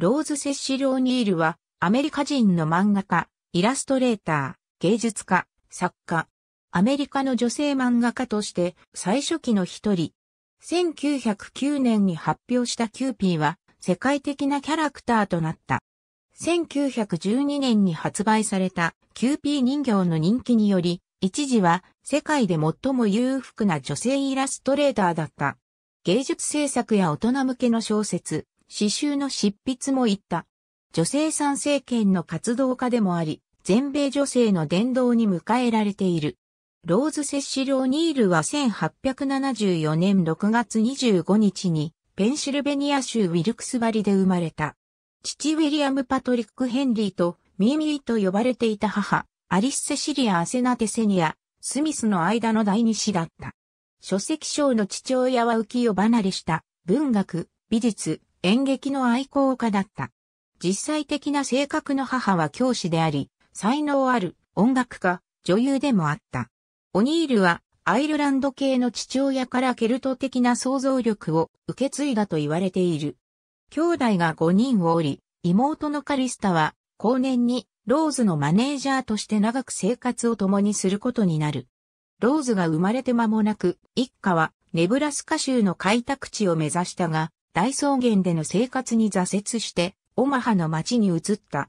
ローズ・セッシル・オニールは、アメリカ人の漫画家、イラストレーター、芸術家、作家、アメリカの女性漫画家として最初期の一人。1909年に発表したキューピーは世界的なキャラクターとなった。1912年に発売されたキューピー人形の人気により、一時は世界で最も裕福な女性イラストレーターだった。芸術制作や大人向けの小説、詩集の執筆も行った。女性参政権の活動家でもあり、全米女性の殿堂に迎えられている。ローズ・セッシル・オニールは1874年6月25日にペンシルベニア州ウィルクスバリで生まれた。父ウィリアム・パトリック・ヘンリーとミーミーと呼ばれていた母、アリス・セシリア・アセナテ・セニア、スミスの間の第二子だった。書籍賞の父親は浮世離れした文学、美術、演劇の愛好家だった。実際的な性格の母は教師であり、才能ある音楽家、女優でもあった。オニールはアイルランド系の父親からケルト的な想像力を受け継いだと言われている。兄弟が5人をおり、妹のカリスタは後年にローズのマネージャーとして長く生活を共にすることになる。ローズが生まれて間もなく、一家はネブラスカ州の開拓地を目指したが、大草原での生活に挫折して、オマハの町に移った。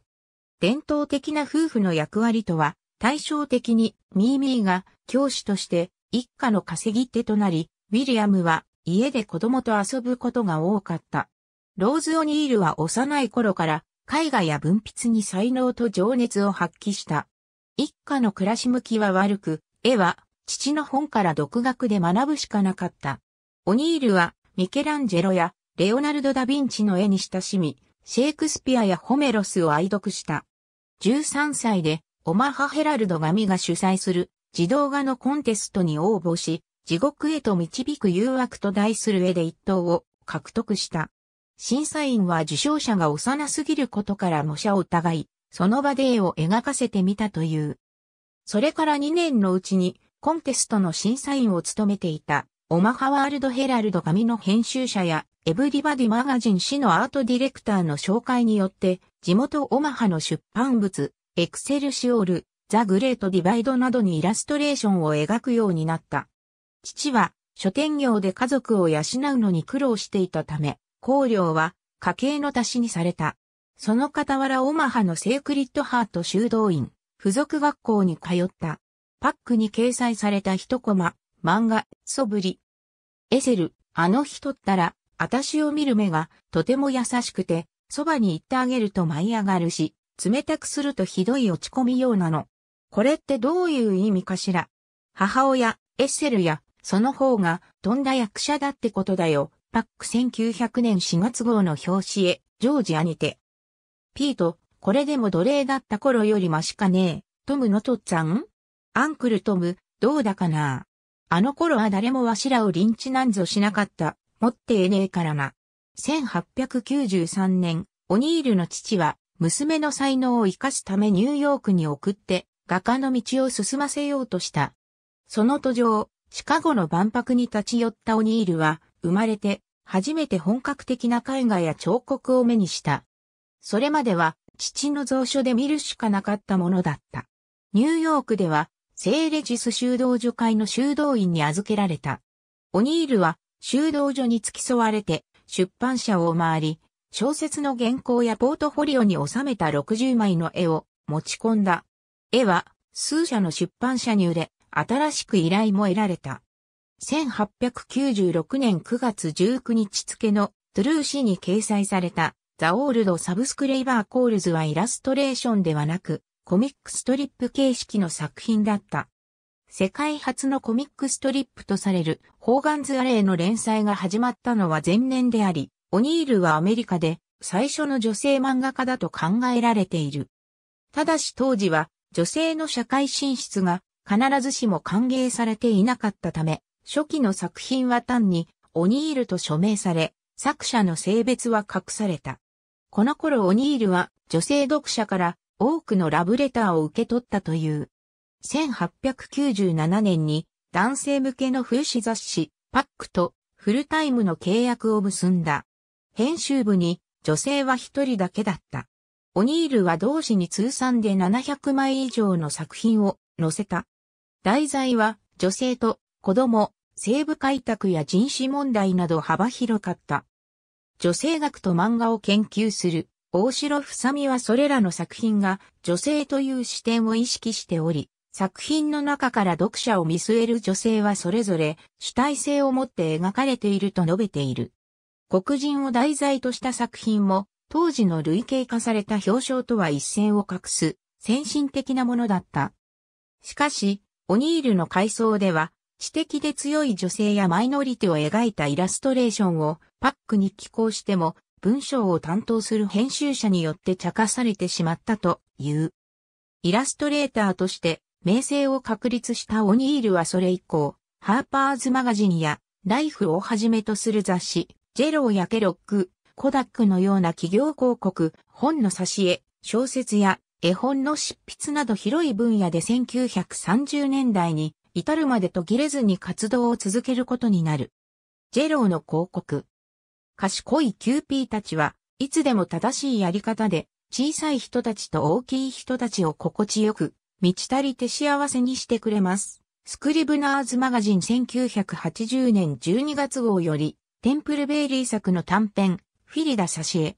伝統的な夫婦の役割とは、対照的にミーミーが教師として一家の稼ぎ手となり、ウィリアムは家で子供と遊ぶことが多かった。ローズ・オニールは幼い頃から絵画や文筆に才能と情熱を発揮した。一家の暮らし向きは悪く、絵は父の本から独学で学ぶしかなかった。オニールはミケランジェロやレオナルド・ダ・ヴィンチの絵に親しみ、シェイクスピアやホメロスを愛読した。13歳で、オマハ・ヘラルド・ガミが主催する児童画のコンテストに応募し、地獄へと導く誘惑と題する絵で一等を獲得した。審査員は受賞者が幼すぎることから模写を疑い、その場で絵を描かせてみたという。それから2年のうちにコンテストの審査員を務めていたオマハワールドヘラルドガミの編集者やエブリバディマガジン氏のアートディレクターの紹介によって、地元オマハの出版物、エクセルシオール、ザ・グレート・ディバイドなどにイラストレーションを描くようになった。父は書店業で家族を養うのに苦労していたため、考慮は家計の足しにされた。その傍らオマハのセークリッドハート修道院、付属学校に通った。パックに掲載された一コマ、漫画、そぶり。エセル、あの人ったら、私を見る目がとても優しくて、そばに行ってあげると舞い上がるし、冷たくするとひどい落ち込みようなの。これってどういう意味かしら。母親、エッセルや、その方が、とんだ役者だってことだよ。パック1900年4月号の表紙へ、ジョージアにて。ピート、これでも奴隷だった頃よりマシかねえ。トムのとっぁんアンクルトム、どうだかなあの頃は誰もわしらをリンチなんぞしなかった。持ってえねえからな。1893年、オニールの父は、娘の才能を生かすためニューヨークに送って、画家の道を進ませようとした。その途上、シカゴの万博に立ち寄ったオニールは、生まれて、初めて本格的な絵画や彫刻を目にした。それまでは、父の蔵書で見るしかなかったものだった。ニューヨークでは、セーレジス修道女会の修道院に預けられた。オニールは、修道所に付き添われて出版社を回り、小説の原稿やポートフォリオに収めた60枚の絵を持ち込んだ。絵は数社の出版社に売れ、新しく依頼も得られた。1896年9月19日付のトゥルー誌に掲載されたザ・オールド・サブスクレイバー・コールズはイラストレーションではなくコミックストリップ形式の作品だった。世界初のコミックストリップとされる、ホーガンズ・アレイの連載が始まったのは前年であり、オニールはアメリカで最初の女性漫画家だと考えられている。ただし当時は女性の社会進出が必ずしも歓迎されていなかったため、初期の作品は単にオニールと署名され、作者の性別は隠された。この頃オニールは女性読者から多くのラブレターを受け取ったという。1897年に男性向けの風刺雑誌、パックとフルタイムの契約を結んだ。編集部に女性は一人だけだった。オニールは同時に通算で700枚以上の作品を載せた。題材は女性と子供、西部開拓や人種問題など幅広かった。女性学と漫画を研究する大城ふさみはそれらの作品が女性という視点を意識しており、作品の中から読者を見据える女性はそれぞれ主体性を持って描かれていると述べている。黒人を題材とした作品も当時の類型化された表彰とは一線を画す先進的なものだった。しかし、オニールの回想では知的で強い女性やマイノリティを描いたイラストレーションをパックに寄稿しても文章を担当する編集者によって茶化されてしまったという。イラストレーターとして名声を確立したオニールはそれ以降、ハーパーズマガジンやライフをはじめとする雑誌、ジェローやケロック、コダックのような企業広告、本の挿絵、小説や絵本の執筆など広い分野で1930年代に至るまで途切れずに活動を続けることになる。ジェローの広告。賢いキューピーたちはいつでも正しいやり方で小さい人たちと大きい人たちを心地よく満ち足りて幸せにしてくれます。スクリブナーズマガジン1980年12月号より、テンプルベイリー作の短編、フィリダ・サシエ。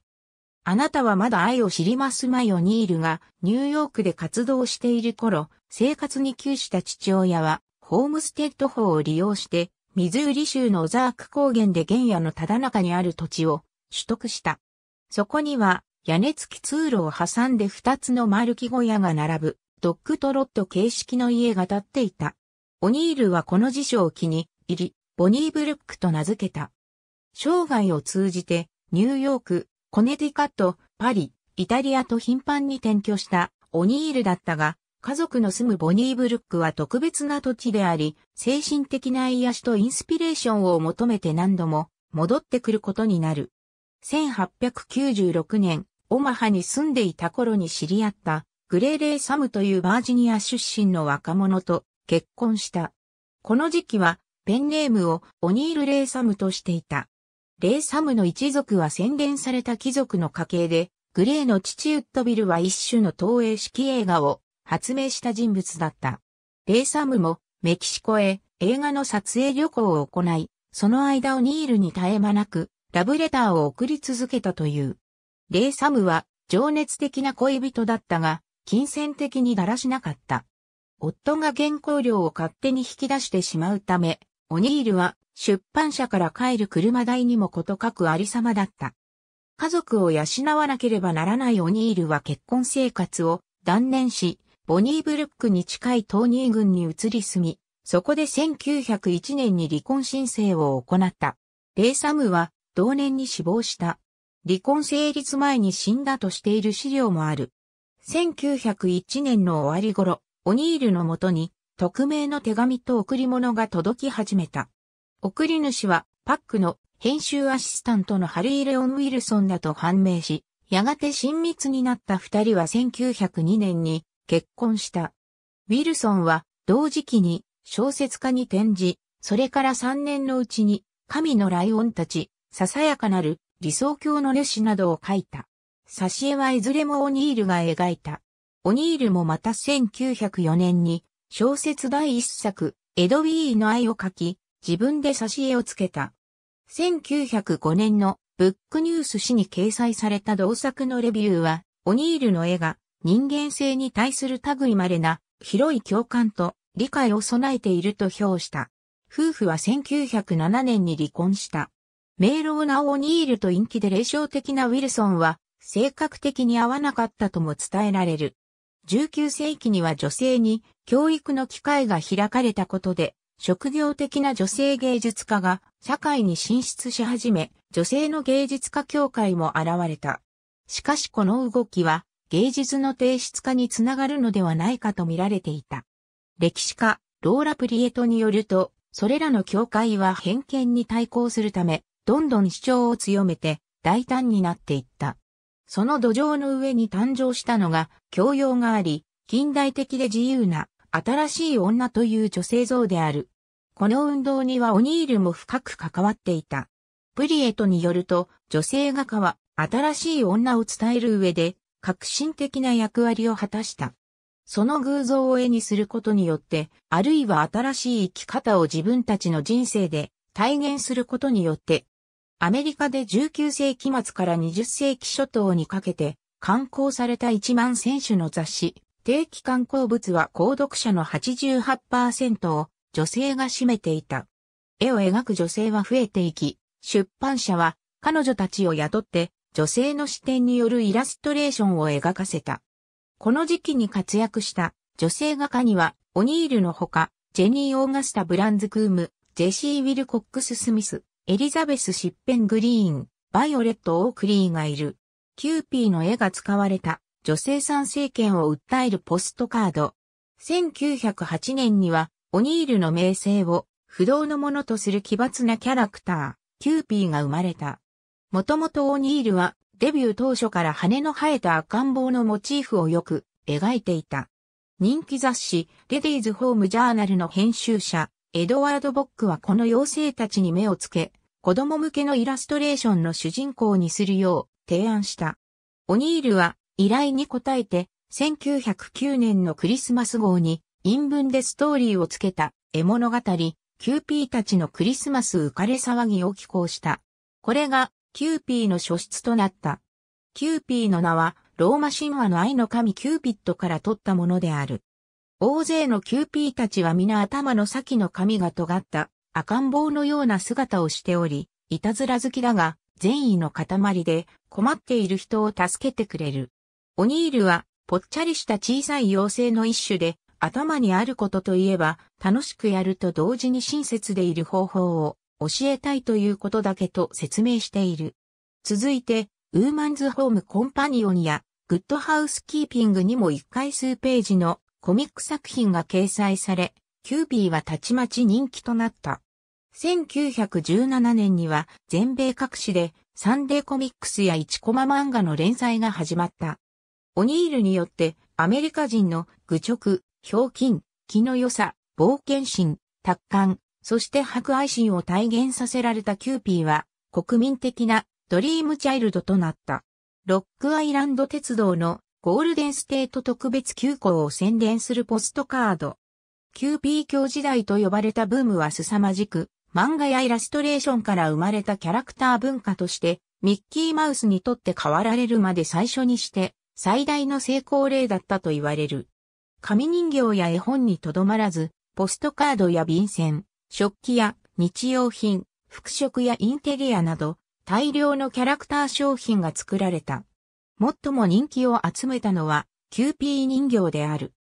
あなたはまだ愛を知りますマヨニールがニューヨークで活動している頃、生活に窮した父親は、ホームステッド法を利用して、ミズーリ州のオザーク高原で原野のただ中にある土地を取得した。そこには、屋根付き通路を挟んで二つの丸木小屋が並ぶ。ドッグトロット形式の家が建っていた。オニールはこの辞書を気に入り、ボニーブルックと名付けた。生涯を通じて、ニューヨーク、コネティカット、パリ、イタリアと頻繁に転居したオニールだったが、家族の住むボニーブルックは特別な土地であり、精神的な癒しとインスピレーションを求めて何度も戻ってくることになる。1896年、オマハに住んでいた頃に知り合ったグレーレイ・サムというバージニア出身の若者と結婚した。この時期はペンネームをオニール・レイ・サムとしていた。レイ・サムの一族は洗練された貴族の家系で、グレーの父ウッドビルは一種の投影式映画を発明した人物だった。レイ・サムもメキシコへ映画の撮影旅行を行い、その間オニールに絶え間なくラブレターを送り続けたという。レイ・サムは情熱的な恋人だったが、金銭的にだらしなかった。夫が原稿料を勝手に引き出してしまうため、オニールは出版社から帰る車代にもこと書くありさまだった。家族を養わなければならないオニールは結婚生活を断念し、ボニーブルックに近いトーニー郡に移り住み、そこで1901年に離婚申請を行った。レイサムは同年に死亡した。離婚成立前に死んだとしている資料もある。1901年の終わり頃、オニールのもとに、匿名の手紙と贈り物が届き始めた。贈り主は、パックの編集アシスタントのハリー・レオン・ウィルソンだと判明し、やがて親密になった二人は1902年に結婚した。ウィルソンは同時期に小説家に転じ、それから三年のうちに神のライオンたち、ささやかなる理想郷のレシなどを書いた。挿絵はいずれもオニールが描いた。オニールもまた1904年に小説第一作、エドウィーの愛を書き、自分で挿絵をつけた。1905年のブックニュース誌に掲載された同作のレビューは、オニールの絵が人間性に対する類まれな広い共感と理解を備えていると評した。夫婦は1907年に離婚した。明朗なオニールと陰気で霊障的なウィルソンは性格的に合わなかったとも伝えられる。19世紀には女性に教育の機会が開かれたことで、職業的な女性芸術家が社会に進出し始め、女性の芸術家協会も現れた。しかしこの動きは芸術の低質化につながるのではないかと見られていた。歴史家、ローラ・プリエトによると、それらの協会は偏見に対抗するため、どんどん主張を強めて大胆になっていった。その土壌の上に誕生したのが教養があり、近代的で自由な新しい女という女性像である。この運動にはオニールも深く関わっていた。プリエトによると、女性画家は新しい女を伝える上で革新的な役割を果たした。その偶像を絵にすることによって、あるいは新しい生き方を自分たちの人生で体現することによって、アメリカで19世紀末から20世紀初頭にかけて刊行された1万選手の雑誌、定期刊行物は購読者の88%を女性が占めていた。絵を描く女性は増えていき、出版社は彼女たちを雇って女性の視点によるイラストレーションを描かせた。この時期に活躍した女性画家にはオニールのほか、ジェニー・オーガスタ・ブランズ・クーム、ジェシー・ウィルコックス・スミス、エリザベス・シッペングリーン、バイオレット・オークリーがいる。キューピーの絵が使われた女性参政権を訴えるポストカード。1908年にはオニールの名声を不動のものとする奇抜なキャラクター、キューピーが生まれた。もともとオニールはデビュー当初から羽の生えた赤ん坊のモチーフをよく描いていた。人気雑誌、レディーズ・ホーム・ジャーナルの編集者、エドワード・ボックはこの妖精たちに目をつけ、子供向けのイラストレーションの主人公にするよう提案した。オニールは依頼に応えて1909年のクリスマス号に陰文でストーリーをつけた絵物語キューピーたちのクリスマス浮かれ騒ぎを寄稿した。これがキューピーの初出となった。キューピーの名はローマ神話の愛の神キューピッドから取ったものである。大勢のキューピーたちは皆頭の先の髪が尖った赤ん坊のような姿をしており、いたずら好きだが、善意の塊で困っている人を助けてくれる。オニールはぽっちゃりした小さい妖精の一種で、頭にあることといえば、楽しくやると同時に親切でいる方法を教えたいということだけと説明している。続いて、ウーマンズホームコンパニオンやグッドハウスキーピングにも1回数ページのコミック作品が掲載され、キュービーはたちまち人気となった。1917年には全米各地でサンデーコミックスや1コマ漫画の連載が始まった。オニールによってアメリカ人の愚直、ひょうきん、気の良さ、冒険心、達観、そして博愛心を体現させられたキューピーは国民的なドリームチャイルドとなった。ロックアイランド鉄道のゴールデンステート特別急行を宣伝するポストカード。QP 教時代と呼ばれたブームは凄まじく、漫画やイラストレーションから生まれたキャラクター文化として、ミッキーマウスにとって変わられるまで最初にして、最大の成功例だったと言われる。紙人形や絵本にとどまらず、ポストカードや便箋、食器や日用品、服飾やインテリアなど、大量のキャラクター商品が作られた。最も人気を集めたのは、キューピー人形である。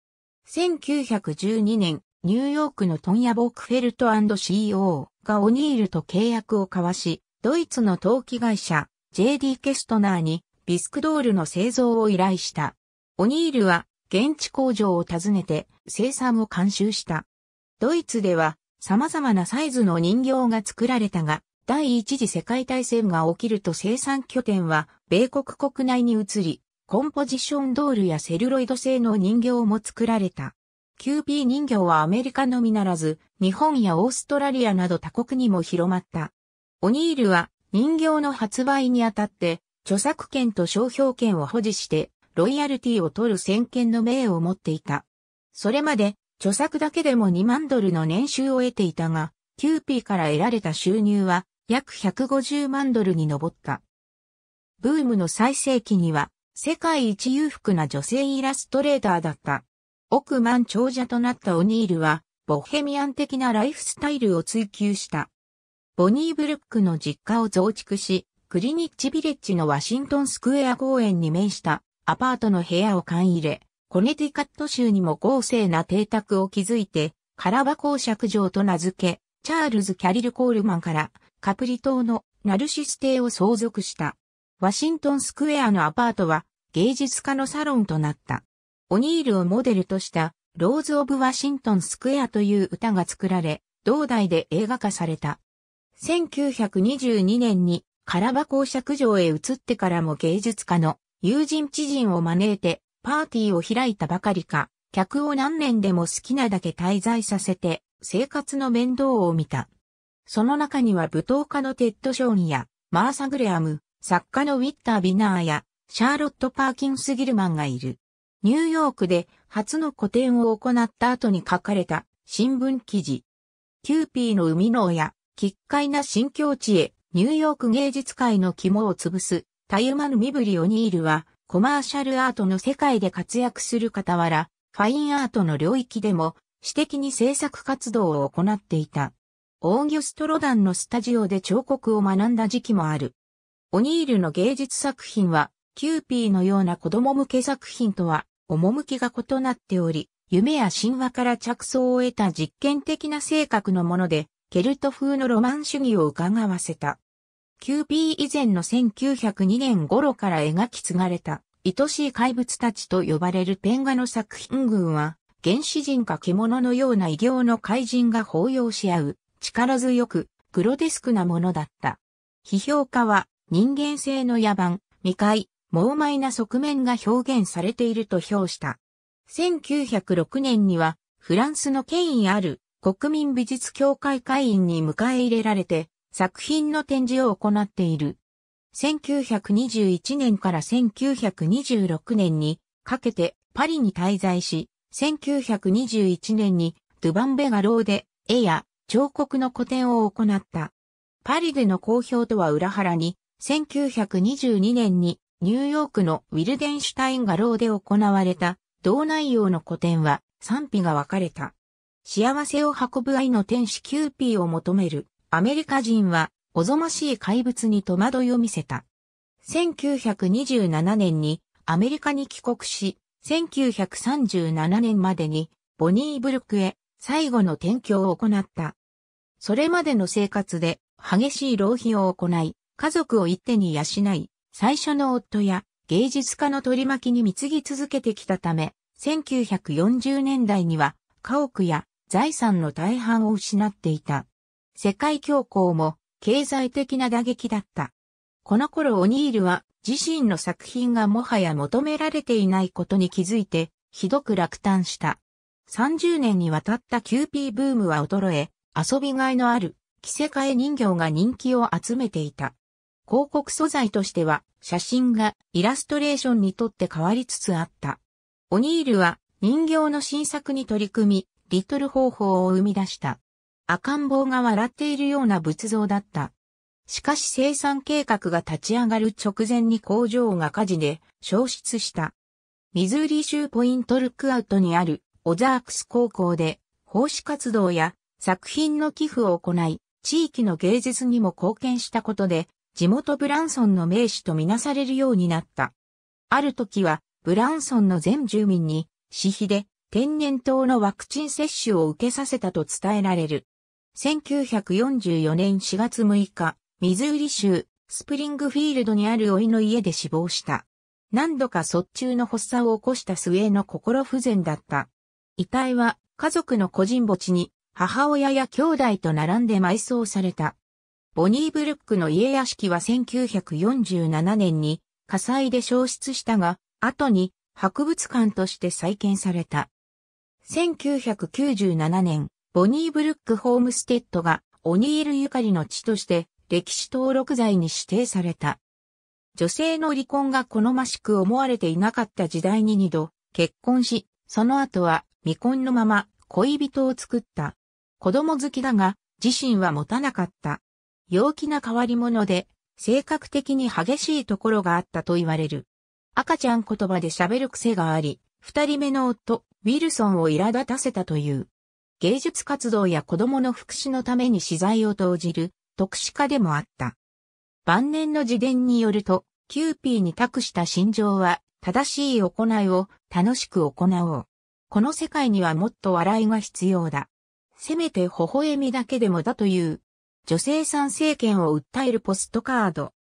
1912年、ニューヨークのトンヤ・ボークフェルト &CO がオニールと契約を交わし、ドイツの陶器会社 JD ケストナーにビスクドールの製造を依頼した。オニールは現地工場を訪ねて生産を監修した。ドイツでは様々なサイズの人形が作られたが、第一次世界大戦が起きると生産拠点は米国国内に移り、コンポジションドールやセルロイド製の人形も作られた。QP 人形はアメリカのみならず、日本やオーストラリアなど他国にも広まった。オニールは人形の発売にあたって、著作権と商標権を保持して、ロイヤルティを取る先見の命を持っていた。それまで、著作だけでも2万ドルの年収を得ていたが、キューピーから得られた収入は、約150万ドルに上った。ブームの最盛期には、世界一裕福な女性イラストレーターだった。億万長者となったオニールは、ボヘミアン的なライフスタイルを追求した。ボニー・ブルックの実家を増築し、クリニッチ・ビレッジのワシントン・スクエア公園に面したアパートの部屋を勘入れ、コネティカット州にも豪勢な邸宅を築いて、カラバ公爵城と名付け、チャールズ・キャリル・コールマンからカプリ島のナルシス邸を相続した。ワシントンスクエアのアパートは芸術家のサロンとなった。オニールをモデルとしたローズ・オブ・ワシントン・スクエアという歌が作られ、同代で映画化された。1922年にカラバ公爵城へ移ってからも芸術家の友人知人を招いてパーティーを開いたばかりか、客を何年でも好きなだけ滞在させて生活の面倒を見た。その中には舞踏家のテッド・ショーンや、マーサ・グレアム、作家のウィッター・ビナーや、シャーロット・パーキンス・ギルマンがいる。ニューヨークで初の個展を行った後に書かれた新聞記事。キューピーの生みの親、奇怪な新境地へ、ニューヨーク芸術界の肝を潰す、たゆまぬ身振りオニールは、コマーシャルアートの世界で活躍する傍ら、ファインアートの領域でも、私的に制作活動を行っていた。オーギュスト・ロダンのスタジオで彫刻を学んだ時期もある。オニールの芸術作品は、キューピーのような子供向け作品とは、趣が異なっており、夢や神話から着想を得た実験的な性格のもので、ケルト風のロマン主義を伺わせた。キューピー以前の1902年頃から描き継がれた、愛しい怪物たちと呼ばれるペン画の作品群は、原始人か獣のような異形の怪人が抱擁し合う、力強く、グロテスクなものだった。批評家は、人間性の野蛮、未開、猛昧な側面が表現されていると評した。1906年には、フランスの権威ある国民美術協会会員に迎え入れられて、作品の展示を行っている。1921年から1926年にかけてパリに滞在し、1921年にドゥバンベガローで絵や彫刻の個展を行った。パリでの公表とは裏腹に、1922年にニューヨークのウィルデンシュタイン画廊で行われた同内容の個展は賛否が分かれた。幸せを運ぶ愛の天使キューピーを求めるアメリカ人はおぞましい怪物に戸惑いを見せた。1927年にアメリカに帰国し、1937年までにボニーブルクへ最後の転居を行った。それまでの生活で激しい浪費を行い、家族を一手に養い、最初の夫や芸術家の取り巻きに貢ぎ続けてきたため、1940年代には家屋や財産の大半を失っていた。世界恐慌も経済的な打撃だった。この頃オニールは自身の作品がもはや求められていないことに気づいて、ひどく落胆した。30年にわたったキューピーブームは衰え、遊びがいのある着せ替え人形が人気を集めていた。広告素材としては写真がイラストレーションにとって変わりつつあった。オニールは人形の新作に取り組み、リトル方法を生み出した。赤ん坊が笑っているような仏像だった。しかし生産計画が立ち上がる直前に工場が火事で消失した。ミズーリ州ポイントルックアウトにあるオザークス高校で奉仕活動や作品の寄付を行い、地域の芸術にも貢献したことで、地元ブランソンの名士とみなされるようになった。ある時は、ブランソンの全住民に、私費で天然痘のワクチン接種を受けさせたと伝えられる。1944年4月6日、ミズーリ州、スプリングフィールドにある老いの家で死亡した。何度か卒中の発作を起こした末の心不全だった。遺体は家族の個人墓地に母親や兄弟と並んで埋葬された。ボニー・ブルックの家屋敷は1947年に火災で消失したが、後に博物館として再建された。1997年、ボニー・ブルック・ホームステッドがオニールゆかりの地として歴史登録財に指定された。女性の離婚が好ましく思われていなかった時代に二度結婚し、その後は未婚のまま恋人を作った。子供好きだが、自身は持たなかった。陽気な変わり者で、性格的に激しいところがあったと言われる。赤ちゃん言葉で喋る癖があり、二人目の夫、ウィルソンを苛立たせたという。芸術活動や子供の福祉のために資材を投じる、特殊家でもあった。晩年の自伝によると、キューピーに託した心情は、正しい行いを楽しく行おう。この世界にはもっと笑いが必要だ。せめて微笑みだけでもだという、女性参政権を訴えるポストカード。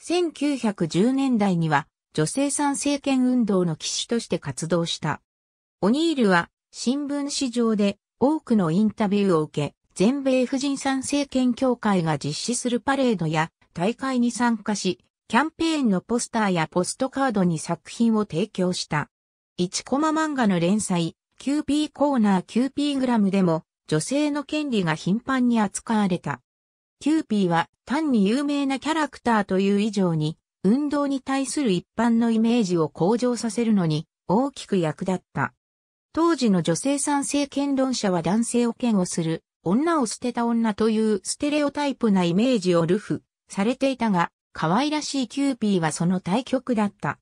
1910年代には、女性参政権運動の騎士として活動した。オニールは、新聞市上で多くのインタビューを受け、全米婦人参政権協会が実施するパレードや大会に参加し、キャンペーンのポスターやポストカードに作品を提供した。1コマ漫画の連載、QP コーナー QP グラムでも女性の権利が頻繁に扱われた。キューピーは単に有名なキャラクターという以上に、運動に対する一般のイメージを向上させるのに大きく役立った。当時の女性賛成権論者は男性を嫌悪する、女を捨てた女というステレオタイプなイメージをルフされていたが、可愛らしいキューピーはその対極だった。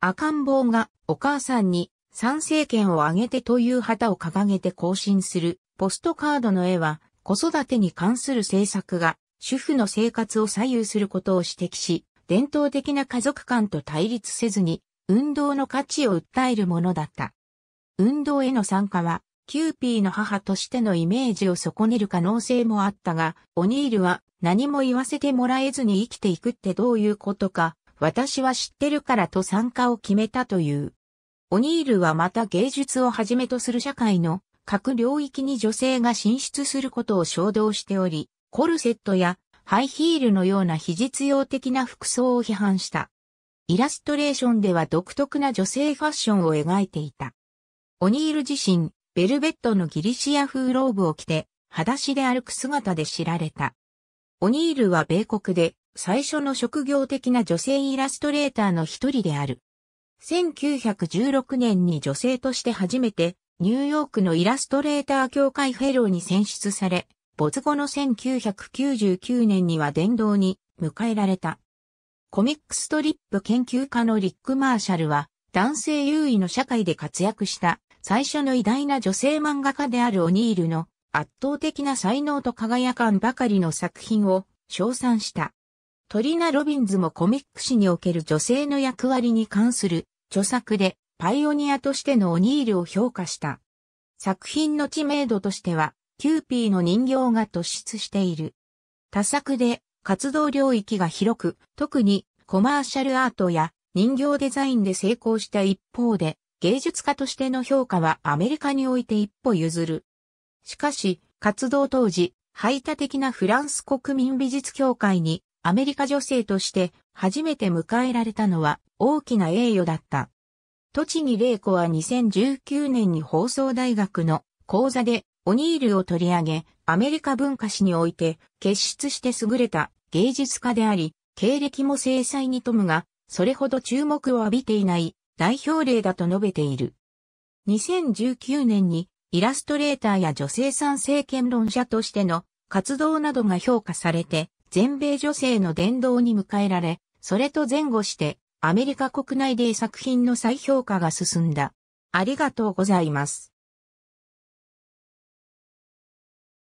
赤ん坊がお母さんに賛成権をあげてという旗を掲げて行進するポストカードの絵は子育てに関する政策が主婦の生活を左右することを指摘し、伝統的な家族観と対立せずに運動の価値を訴えるものだった。運動への参加はキューピーの母としてのイメージを損ねる可能性もあったが、オニールは何も言わせてもらえずに生きていくってどういうことか、私は知ってるからと参加を決めたという。オニールはまた芸術をはじめとする社会の各領域に女性が進出することを衝動しており、コルセットやハイヒールのような非実用的な服装を批判した。イラストレーションでは独特な女性ファッションを描いていた。オニール自身、ベルベットのギリシア風ローブを着て、裸足で歩く姿で知られた。オニールは米国で最初の職業的な女性イラストレーターの一人である。1916年に女性として初めてニューヨークのイラストレーター協会フェローに選出され、没後の1999年には殿堂に迎えられた。コミックストリップ研究家のリック・マーシャルは、男性優位の社会で活躍した最初の偉大な女性漫画家であるオニールの圧倒的な才能と輝かんばかりの作品を称賛した。トリナ・ロビンズもコミック誌における女性の役割に関する著作でパイオニアとしてのオニールを評価した。作品の知名度としては、キューピーの人形が突出している。多作で活動領域が広く、特にコマーシャルアートや人形デザインで成功した一方で、芸術家としての評価はアメリカにおいて一歩譲る。しかし、活動当時、排他的なフランス国民美術協会にアメリカ女性として初めて迎えられたのは大きな栄誉だった。栃木玲子は2019年に放送大学の講座でオニールを取り上げ、アメリカ文化史において傑出して優れた芸術家であり、経歴も精細に富むが、それほど注目を浴びていない代表例だと述べている。2019年にイラストレーターや女性参政権論者としての活動などが評価されて、全米女性の殿堂に迎えられ、それと前後してアメリカ国内で作品の再評価が進んだ。ありがとうございます。